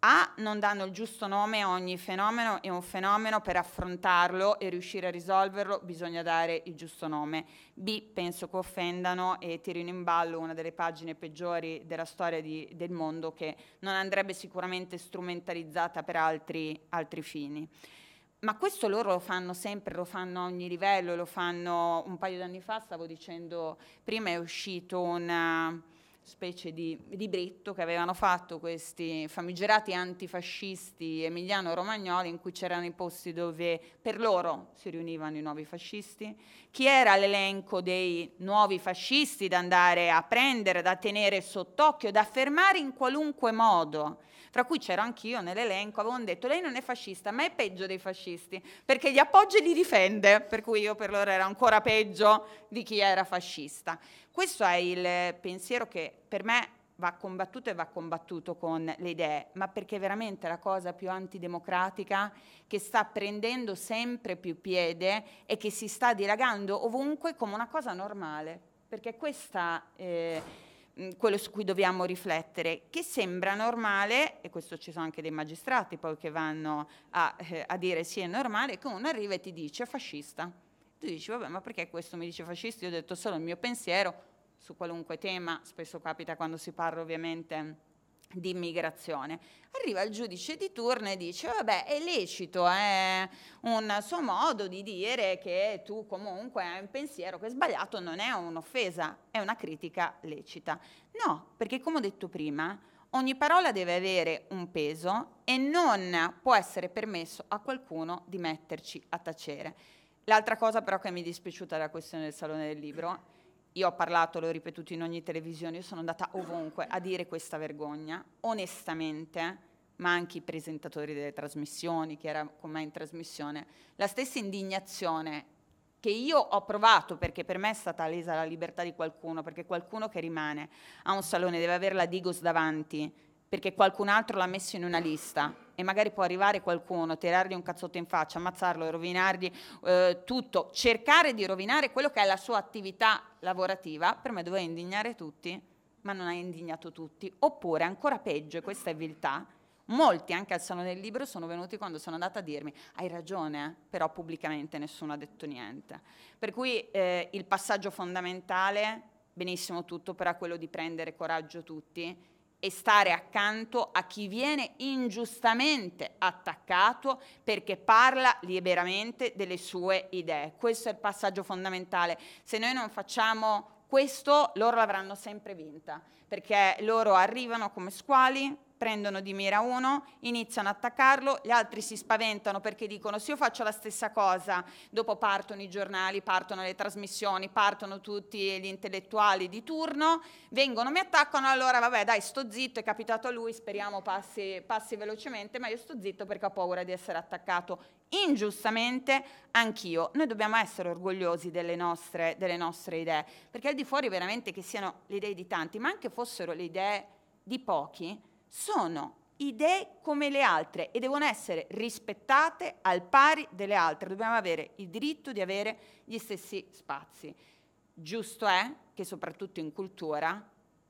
a, non danno il giusto nome a ogni fenomeno e un fenomeno per affrontarlo e riuscire a risolverlo bisogna dare il giusto nome. B, penso che offendano e tirino in ballo una delle pagine peggiori della storia di, del mondo che non andrebbe sicuramente strumentalizzata per altri, altri fini ma questo loro lo fanno sempre, lo fanno a ogni livello, lo fanno un paio d'anni fa, stavo dicendo, prima è uscito una, specie di libretto che avevano fatto questi famigerati antifascisti emiliano-romagnoli in cui c'erano i posti dove per loro si riunivano i nuovi fascisti, chi era l'elenco dei nuovi fascisti da andare a prendere, da tenere sott'occhio, da fermare in qualunque modo. fra cui c'ero anch'io nell'elenco, avevano detto lei non è fascista, ma è peggio dei fascisti, perché gli appoggia e li difende, per cui io per loro era ancora peggio di chi era fascista. Questo è il pensiero che per me va combattuto e va combattuto con le idee, ma perché è veramente la cosa più antidemocratica che sta prendendo sempre più piede e che si sta dilagando ovunque come una cosa normale, perché questa eh, quello su cui dobbiamo riflettere, che sembra normale, e questo ci sono anche dei magistrati poi che vanno a, eh, a dire sì è normale, che uno arriva e ti dice fascista tu dici, vabbè, ma perché questo mi dice fascista? Io ho detto solo il mio pensiero su qualunque tema, spesso capita quando si parla ovviamente di immigrazione. Arriva il giudice di turno e dice, vabbè, è lecito, è un suo modo di dire che tu comunque hai un pensiero che è sbagliato, non è un'offesa, è una critica lecita. No, perché come ho detto prima, ogni parola deve avere un peso e non può essere permesso a qualcuno di metterci a tacere. L'altra cosa però che mi è dispiaciuta della questione del Salone del Libro, io ho parlato, l'ho ripetuto in ogni televisione, io sono andata ovunque a dire questa vergogna, onestamente, ma anche i presentatori delle trasmissioni, chi era con me in trasmissione, la stessa indignazione che io ho provato perché per me è stata lesa la libertà di qualcuno, perché qualcuno che rimane a un salone deve avere la Digos davanti perché qualcun altro l'ha messo in una lista e magari può arrivare qualcuno, tirargli un cazzotto in faccia, ammazzarlo, rovinargli eh, tutto, cercare di rovinare quello che è la sua attività lavorativa, per me doveva indignare tutti, ma non ha indignato tutti. Oppure, ancora peggio, e questa è viltà, molti anche al Salone del Libro sono venuti quando sono andata a dirmi hai ragione, eh, però pubblicamente nessuno ha detto niente. Per cui eh, il passaggio fondamentale, benissimo tutto, però è quello di prendere coraggio tutti e stare accanto a chi viene ingiustamente attaccato perché parla liberamente delle sue idee. Questo è il passaggio fondamentale. Se noi non facciamo questo, loro l'avranno sempre vinta, perché loro arrivano come squali, prendono di mira uno, iniziano a attaccarlo, gli altri si spaventano perché dicono se io faccio la stessa cosa, dopo partono i giornali, partono le trasmissioni, partono tutti gli intellettuali di turno, vengono, mi attaccano, allora vabbè dai sto zitto, è capitato a lui, speriamo passi, passi velocemente, ma io sto zitto perché ho paura di essere attaccato ingiustamente anch'io. Noi dobbiamo essere orgogliosi delle nostre, delle nostre, idee, perché al di fuori veramente che siano le idee di tanti, ma anche fossero le idee di pochi, sono idee come le altre e devono essere rispettate al pari delle altre. Dobbiamo avere il diritto di avere gli stessi spazi. Giusto è che soprattutto in cultura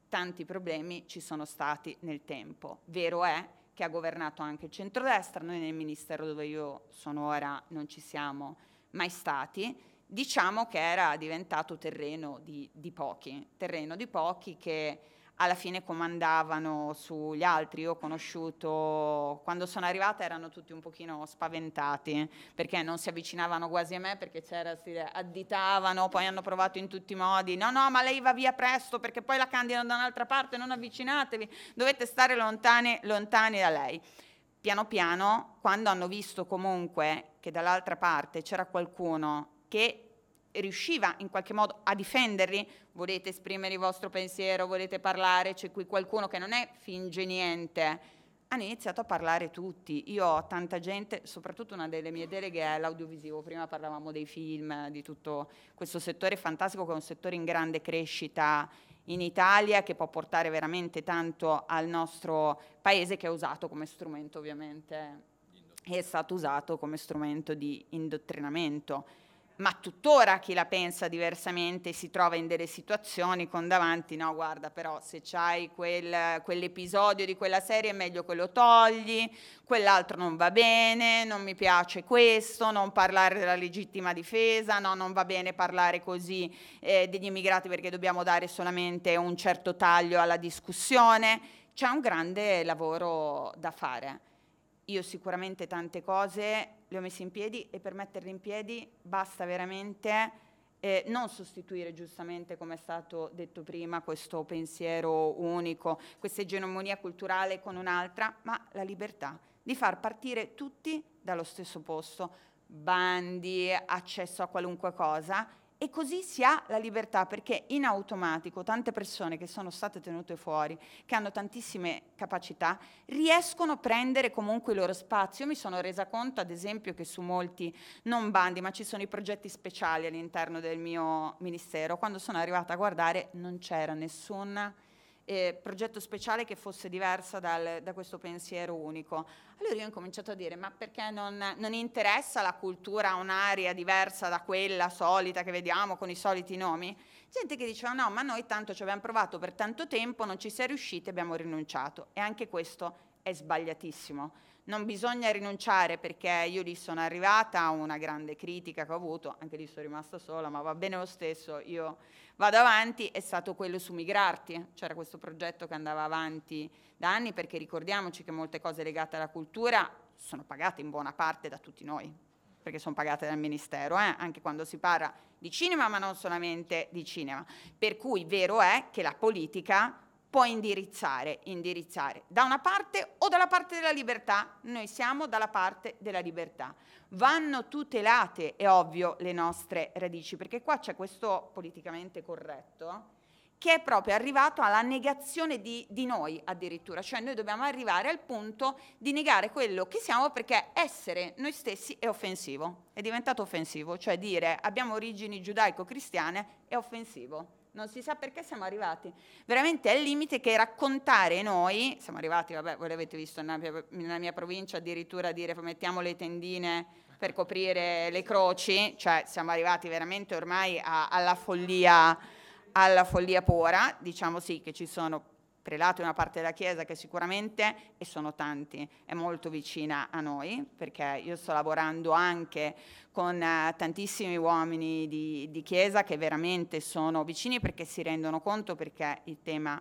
tanti problemi ci sono stati nel tempo. Vero è che ha governato anche il centrodestra, noi nel ministero dove io sono ora non ci siamo mai stati, diciamo che era diventato terreno di, di pochi, terreno di pochi che alla fine comandavano sugli altri. Io ho conosciuto, quando sono arrivata erano tutti un pochino spaventati perché non si avvicinavano quasi a me perché c'era, si additavano, poi hanno provato in tutti i modi, no no ma lei va via presto perché poi la candidano da un'altra parte, non avvicinatevi, dovete stare lontani, lontani da lei. Piano piano, quando hanno visto comunque che dall'altra parte c'era qualcuno che riusciva in qualche modo a difenderli, volete esprimere il vostro pensiero, volete parlare, c'è qui qualcuno che non è finge niente. hanno iniziato a parlare tutti. Io ho tanta gente, soprattutto una delle mie deleghe è l'audiovisivo, prima parlavamo dei film, di tutto questo settore fantastico che è un settore in grande crescita in Italia che può portare veramente tanto al nostro paese che è usato come strumento ovviamente, è stato usato come strumento di indottrinamento ma tuttora chi la pensa diversamente si trova in delle situazioni con davanti, no guarda però se c'hai quel, quell'episodio di quella serie è meglio che lo togli, quell'altro non va bene, non mi piace questo, non parlare della legittima difesa, no non va bene parlare così eh, degli immigrati perché dobbiamo dare solamente un certo taglio alla discussione, c'è un grande lavoro da fare. Io sicuramente tante cose li ho messi in piedi e per metterli in piedi basta veramente eh, non sostituire giustamente, come è stato detto prima, questo pensiero unico, questa egemonia culturale con un'altra, ma la libertà di far partire tutti dallo stesso posto, bandi, accesso a qualunque cosa e così si ha la libertà perché in automatico tante persone che sono state tenute fuori, che hanno tantissime capacità, riescono a prendere comunque il loro spazio. Io mi sono resa conto, ad esempio, che su molti non bandi, ma ci sono i progetti speciali all'interno del mio ministero. Quando sono arrivata a guardare non c'era nessuna eh, progetto speciale che fosse diversa dal, da questo pensiero unico. Allora io ho incominciato a dire, ma perché non, non interessa la cultura a un'area diversa da quella solita che vediamo con i soliti nomi? Gente che diceva, no, ma noi tanto ci abbiamo provato per tanto tempo, non ci si è riusciti, abbiamo rinunciato. E anche questo è sbagliatissimo. Non bisogna rinunciare perché io lì sono arrivata, una grande critica che ho avuto, anche lì sono rimasta sola, ma va bene lo stesso, io vado avanti, è stato quello su Migrarti, c'era questo progetto che andava avanti da anni perché ricordiamoci che molte cose legate alla cultura sono pagate in buona parte da tutti noi, perché sono pagate dal Ministero, eh? anche quando si parla di cinema, ma non solamente di cinema. Per cui vero è che la politica può indirizzare, indirizzare da una parte o dalla parte della libertà, noi siamo dalla parte della libertà. Vanno tutelate, è ovvio, le nostre radici, perché qua c'è questo politicamente corretto che è proprio arrivato alla negazione di, di noi addirittura, cioè noi dobbiamo arrivare al punto di negare quello che siamo perché essere noi stessi è offensivo, è diventato offensivo, cioè dire abbiamo origini giudaico-cristiane è offensivo non si sa perché siamo arrivati. Veramente è il limite che raccontare noi, siamo arrivati, vabbè, voi l'avete visto nella mia, nella mia provincia addirittura dire mettiamo le tendine per coprire le croci, cioè siamo arrivati veramente ormai a, alla follia alla follia pora, diciamo sì che ci sono prelato prelati una parte della Chiesa che sicuramente, e sono tanti, è molto vicina a noi, perché io sto lavorando anche con eh, tantissimi uomini di, di Chiesa che veramente sono vicini perché si rendono conto perché il tema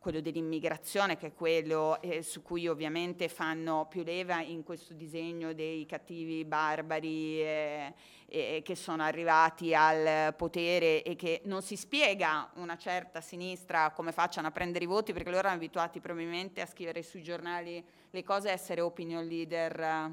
quello dell'immigrazione, che è quello eh, su cui ovviamente fanno più leva in questo disegno dei cattivi barbari eh, eh, che sono arrivati al potere e che non si spiega una certa sinistra come facciano a prendere i voti, perché loro erano abituati probabilmente a scrivere sui giornali le cose essere opinion leader eh,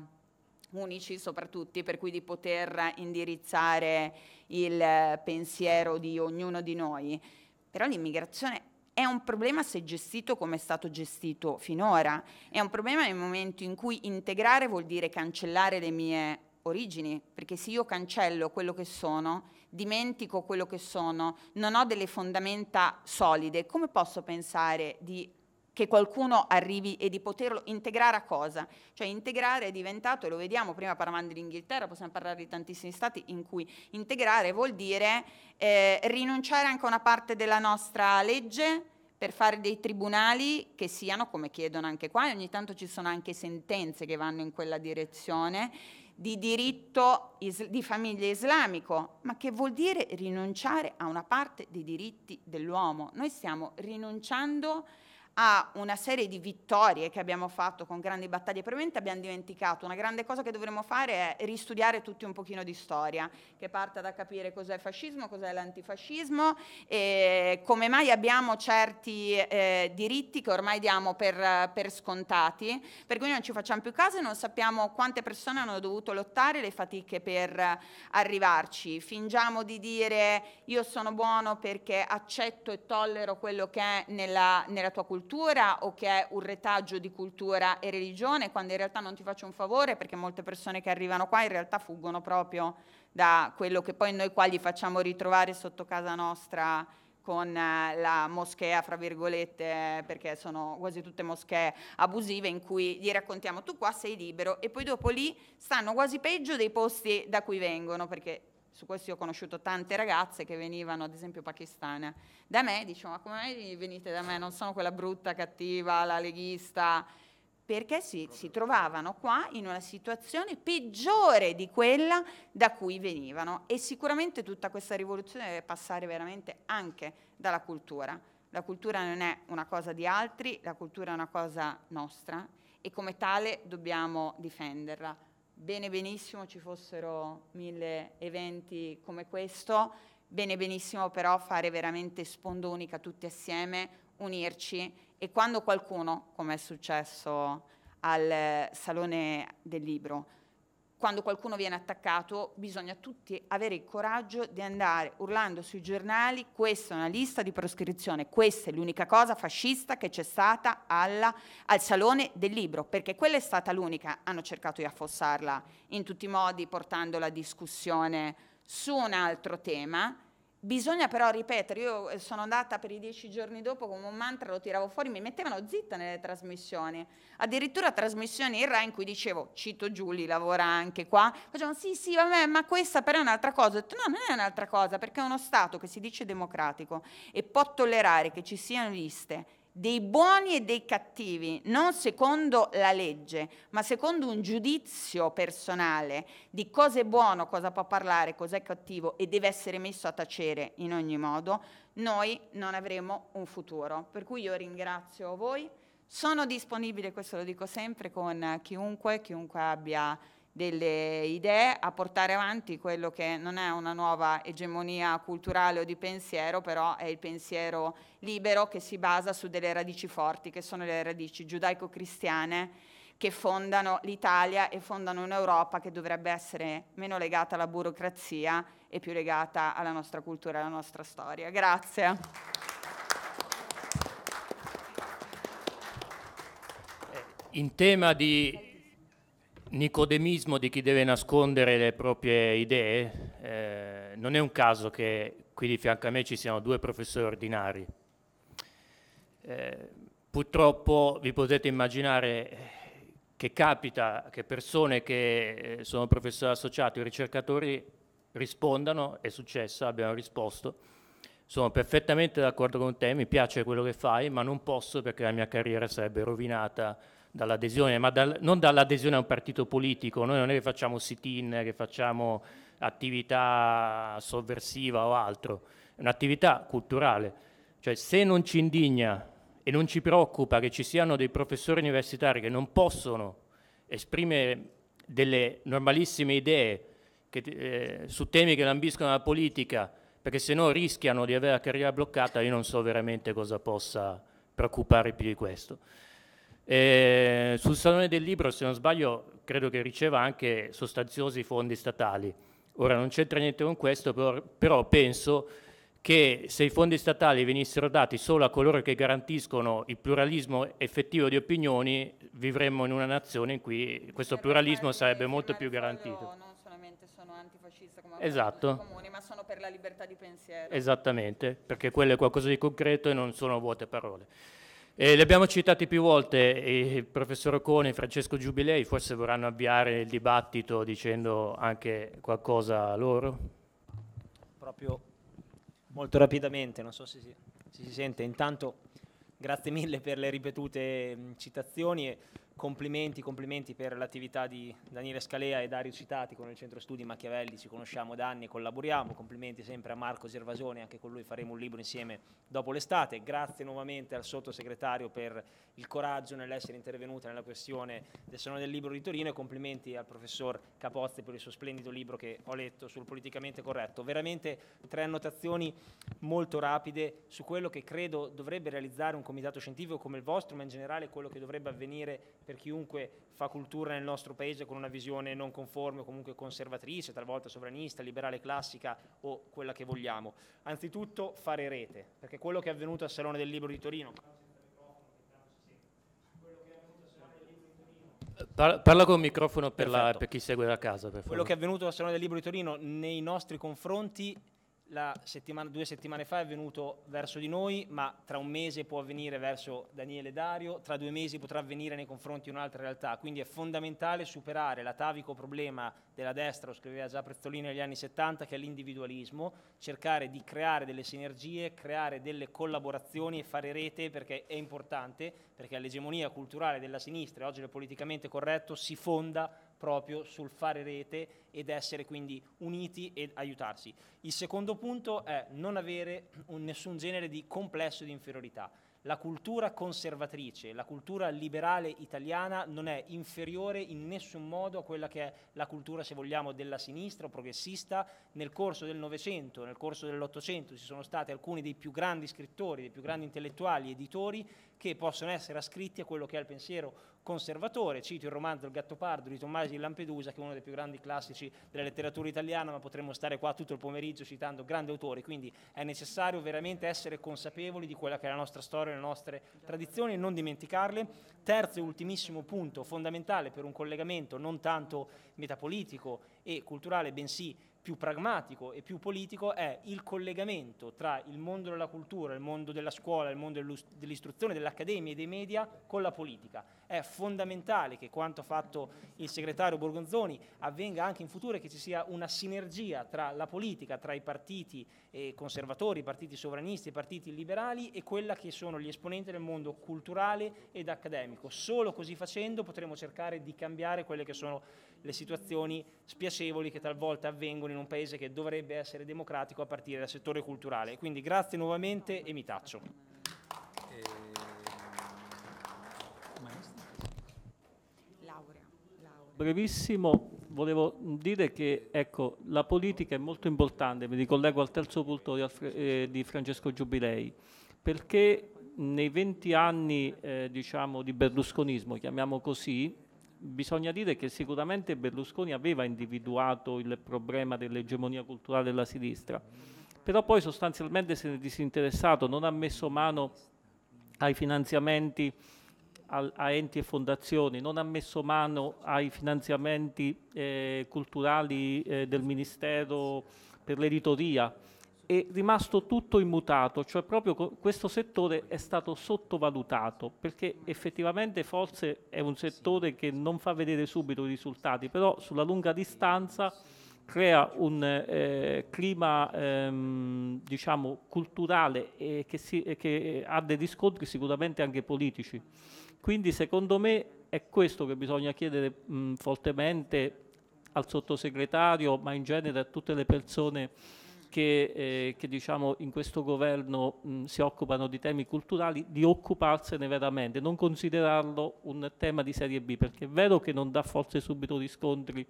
unici soprattutto, per cui di poter indirizzare il eh, pensiero di ognuno di noi. Però l'immigrazione è un problema se gestito come è stato gestito finora, è un problema nel momento in cui integrare vuol dire cancellare le mie origini, perché se io cancello quello che sono, dimentico quello che sono, non ho delle fondamenta solide, come posso pensare di che qualcuno arrivi e di poterlo integrare a cosa? Cioè integrare è diventato, e lo vediamo prima parlando dell'Inghilterra, possiamo parlare di tantissimi stati in cui integrare vuol dire eh, rinunciare anche a una parte della nostra legge per fare dei tribunali che siano, come chiedono anche qua, e ogni tanto ci sono anche sentenze che vanno in quella direzione, di diritto is- di famiglia islamico, ma che vuol dire rinunciare a una parte dei diritti dell'uomo. Noi stiamo rinunciando a a una serie di vittorie che abbiamo fatto con grandi battaglie, probabilmente abbiamo dimenticato. Una grande cosa che dovremmo fare è ristudiare tutti un pochino di storia, che parta da capire cos'è il fascismo, cos'è l'antifascismo, come mai abbiamo certi eh, diritti che ormai diamo per, per, scontati, per cui non ci facciamo più caso e non sappiamo quante persone hanno dovuto lottare le fatiche per arrivarci. Fingiamo di dire io sono buono perché accetto e tollero quello che è nella, nella tua cultura cultura o che è un retaggio di cultura e religione, quando in realtà non ti faccio un favore perché molte persone che arrivano qua in realtà fuggono proprio da quello che poi noi qua gli facciamo ritrovare sotto casa nostra con eh, la moschea, fra virgolette, perché sono quasi tutte moschee abusive in cui gli raccontiamo tu qua sei libero e poi dopo lì stanno quasi peggio dei posti da cui vengono, perché su questo io ho conosciuto tante ragazze che venivano, ad esempio pakistane, da me, dicevo ma come venite da me, non sono quella brutta, cattiva, la leghista, perché si, si, trovavano qua in una situazione peggiore di quella da cui venivano e sicuramente tutta questa rivoluzione deve passare veramente anche dalla cultura. La cultura non è una cosa di altri, la cultura è una cosa nostra e come tale dobbiamo difenderla bene benissimo ci fossero mille eventi come questo, bene benissimo però fare veramente unica tutti assieme, unirci e quando qualcuno, come è successo al Salone del Libro, quando qualcuno viene attaccato bisogna tutti avere il coraggio di andare urlando sui giornali questa è una lista di proscrizione, questa è l'unica cosa fascista che c'è stata alla, al Salone del Libro, perché quella è stata l'unica, hanno cercato di affossarla in tutti i modi portando la discussione su un altro tema, Bisogna però ripetere, io eh, sono andata per i dieci giorni dopo con un mantra, lo tiravo fuori, mi mettevano zitta nelle trasmissioni, addirittura trasmissioni in Rai in cui dicevo, cito Giuli, lavora anche qua, facevano sì sì vabbè ma questa però è un'altra cosa, no non è un'altra cosa perché è uno Stato che si dice democratico e può tollerare che ci siano liste dei buoni e dei cattivi, non secondo la legge, ma secondo un giudizio personale di cosa è buono, cosa può parlare, cosa è cattivo e deve essere messo a tacere in ogni modo, noi non avremo un futuro. Per cui io ringrazio voi, sono disponibile, questo lo dico sempre, con chiunque, chiunque abbia delle idee, a portare avanti quello che non è una nuova egemonia culturale o di pensiero, però è il pensiero libero che si basa su delle radici forti, che sono le radici giudaico-cristiane che fondano l'Italia e fondano un'Europa che dovrebbe essere meno legata alla burocrazia e più legata alla nostra cultura e alla nostra storia. Grazie. In tema di nicodemismo di chi deve nascondere le proprie idee, eh, non è un caso che qui di fianco a me ci siano due professori ordinari. Eh, purtroppo vi potete immaginare che capita che persone che eh, sono professori associati ricercatori rispondano, è successo, abbiamo risposto, sono perfettamente d'accordo con te, mi piace quello che fai, ma non posso perché la mia carriera sarebbe rovinata dall'adesione, ma dal, non dall'adesione a un partito politico, noi non è che facciamo sit-in, che facciamo attività sovversiva o altro, è un'attività culturale, cioè se non ci indigna e non ci preoccupa che ci siano dei professori universitari che non possono esprimere delle normalissime idee che, eh, su temi che lambiscono la politica, perché se no rischiano di avere la carriera bloccata, io non so veramente cosa possa preoccupare più di questo. E eh, sul Salone del Libro, se non sbaglio, credo che riceva anche sostanziosi fondi statali. Ora non c'entra niente con questo, però, però penso che se i fondi statali venissero dati solo a coloro che garantiscono il pluralismo effettivo di opinioni, vivremmo in una nazione in cui questo pluralismo sarebbe molto più garantito. Non solamente sono antifascista come esatto. comuni, ma sono per la libertà di pensiero. Esattamente, perché quello è qualcosa di concreto e non sono vuote parole. Eh, li abbiamo citati più volte, eh, il professor Ocone e Francesco Giubilei, forse vorranno avviare il dibattito dicendo anche qualcosa a loro? Proprio molto rapidamente, non so se si, se si sente. Intanto grazie mille per le ripetute mh, citazioni e complimenti, complimenti per l'attività di Daniele Scalea e Dario Citati con il Centro Studi Machiavelli, ci conosciamo da anni e collaboriamo, complimenti sempre a Marco Gervasoni, anche con lui faremo un libro insieme dopo l'estate, grazie nuovamente al sottosegretario per il coraggio nell'essere intervenuta nella questione del Salone del Libro di Torino e complimenti al professor Capozzi per il suo splendido libro che ho letto sul politicamente corretto. Veramente tre annotazioni molto rapide su quello che credo dovrebbe realizzare un comitato scientifico come il vostro, ma in generale quello che dovrebbe avvenire per chiunque fa cultura nel nostro paese con una visione non conforme o comunque conservatrice, talvolta sovranista, liberale classica o quella che vogliamo. Anzitutto fare rete, perché quello che è avvenuto al Salone del Libro di Torino, Parla, parla con il microfono per, la, per chi segue da casa. Quello che è avvenuto al Salone del Libro di Torino nei nostri confronti settimana, due settimane fa è venuto verso di noi, ma tra un mese può avvenire verso Daniele Dario, tra due mesi potrà avvenire nei confronti di un'altra realtà. Quindi è fondamentale superare l'atavico problema della destra, lo scriveva già Prezzolino negli anni 70, che è l'individualismo, cercare di creare delle sinergie, creare delle collaborazioni e fare rete perché è importante, perché l'egemonia culturale della sinistra, e oggi è politicamente corretto, si fonda proprio sul fare rete ed essere quindi uniti e aiutarsi. Il secondo punto è non avere un, nessun genere di complesso di inferiorità. La cultura conservatrice, la cultura liberale italiana non è inferiore in nessun modo a quella che è la cultura, se vogliamo, della sinistra o progressista. Nel corso del Novecento, nel corso dell'Ottocento ci sono stati alcuni dei più grandi scrittori, dei più grandi intellettuali, editori che possono essere ascritti a quello che è il pensiero conservatore. Cito il romanzo Il Gattopardo di Tommasi di Lampedusa, che è uno dei più grandi classici della letteratura italiana, ma potremmo stare qua tutto il pomeriggio citando grandi autori. Quindi è necessario veramente essere consapevoli di quella che è la nostra storia, le nostre tradizioni e non dimenticarle. Terzo e ultimissimo punto fondamentale per un collegamento non tanto metapolitico e culturale, bensì più pragmatico e più politico è il collegamento tra il mondo della cultura, il mondo della scuola, il mondo dell'istruzione, dell'accademia e dei media con la politica. È fondamentale che quanto ha fatto il segretario Borgonzoni avvenga anche in futuro e che ci sia una sinergia tra la politica, tra i partiti eh, conservatori, i partiti sovranisti, i partiti liberali e quella che sono gli esponenti del mondo culturale ed accademico. Solo così facendo potremo cercare di cambiare quelle che sono le situazioni spiacevoli che talvolta avvengono in un paese che dovrebbe essere democratico a partire dal settore culturale. Quindi grazie nuovamente e mi taccio. Ehm, Brevissimo, volevo dire che ecco, la politica è molto importante, mi ricollego al terzo punto di eh, Francesco Giubilei, perché nei 20 anni eh, diciamo, di berlusconismo, chiamiamo così, bisogna dire che sicuramente Berlusconi aveva individuato il problema dell'egemonia culturale della sinistra, però poi sostanzialmente se ne è disinteressato, non ha messo mano ai finanziamenti a, a enti e fondazioni, non ha messo mano ai finanziamenti eh, culturali eh, del Ministero per l'editoria, è rimasto tutto immutato, cioè proprio questo settore è stato sottovalutato, perché effettivamente forse è un settore che non fa vedere subito i risultati, però sulla lunga distanza crea un eh, clima ehm, diciamo, culturale eh, che, si, eh, che ha dei riscontri sicuramente anche politici. Quindi secondo me è questo che bisogna chiedere mh, fortemente al sottosegretario, ma in genere a tutte le persone che, eh, che diciamo, in questo governo mh, si occupano di temi culturali, di occuparsene veramente, non considerarlo un tema di serie B, perché è vero che non dà forse subito riscontri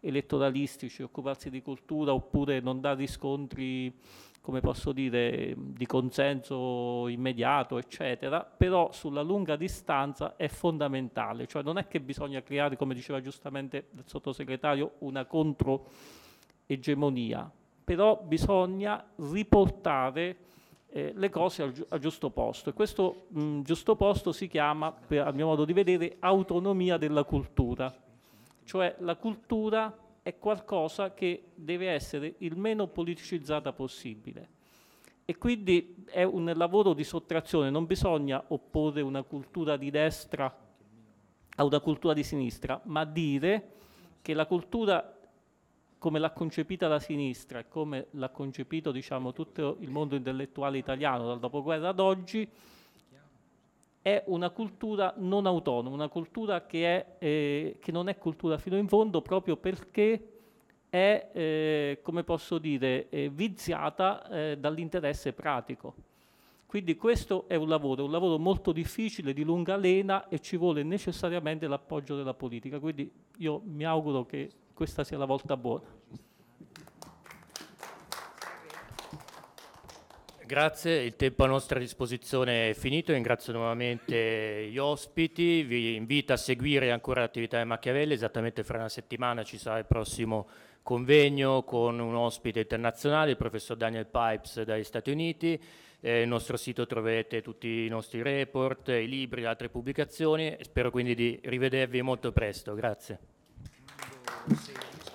elettoralistici, occuparsi di cultura oppure non dà riscontri, come posso dire, di consenso immediato, eccetera, però sulla lunga distanza è fondamentale, cioè non è che bisogna creare, come diceva giustamente il sottosegretario, una contro egemonia, però bisogna riportare eh, le cose al, gi- al, giusto posto e questo mh, mm, giusto posto si chiama, per, a mio modo di vedere, autonomia della cultura, cioè la cultura è qualcosa che deve essere il meno politicizzata possibile e quindi è un lavoro di sottrazione, non bisogna opporre una cultura di destra a una cultura di sinistra, ma dire che la cultura come l'ha concepita la sinistra e come l'ha concepito diciamo, tutto il mondo intellettuale italiano dal dopoguerra ad oggi, è una cultura non autonoma, una cultura che, è, eh, che non è cultura fino in fondo proprio perché è, eh, come posso dire, eh, viziata eh, dall'interesse pratico. Quindi questo è un lavoro, un lavoro molto difficile, di lunga lena e ci vuole necessariamente l'appoggio della politica. Quindi io mi auguro che questa sia la volta buona. Grazie, il tempo a nostra disposizione è finito, ringrazio nuovamente gli ospiti, vi invito a seguire ancora l'attività di Machiavelli, esattamente fra una settimana ci sarà il prossimo convegno con un ospite internazionale, il professor Daniel Pipes dagli Stati Uniti, eh, il nostro sito troverete tutti i nostri report, i libri, le altre pubblicazioni, spero quindi di rivedervi molto presto, grazie. proceedings.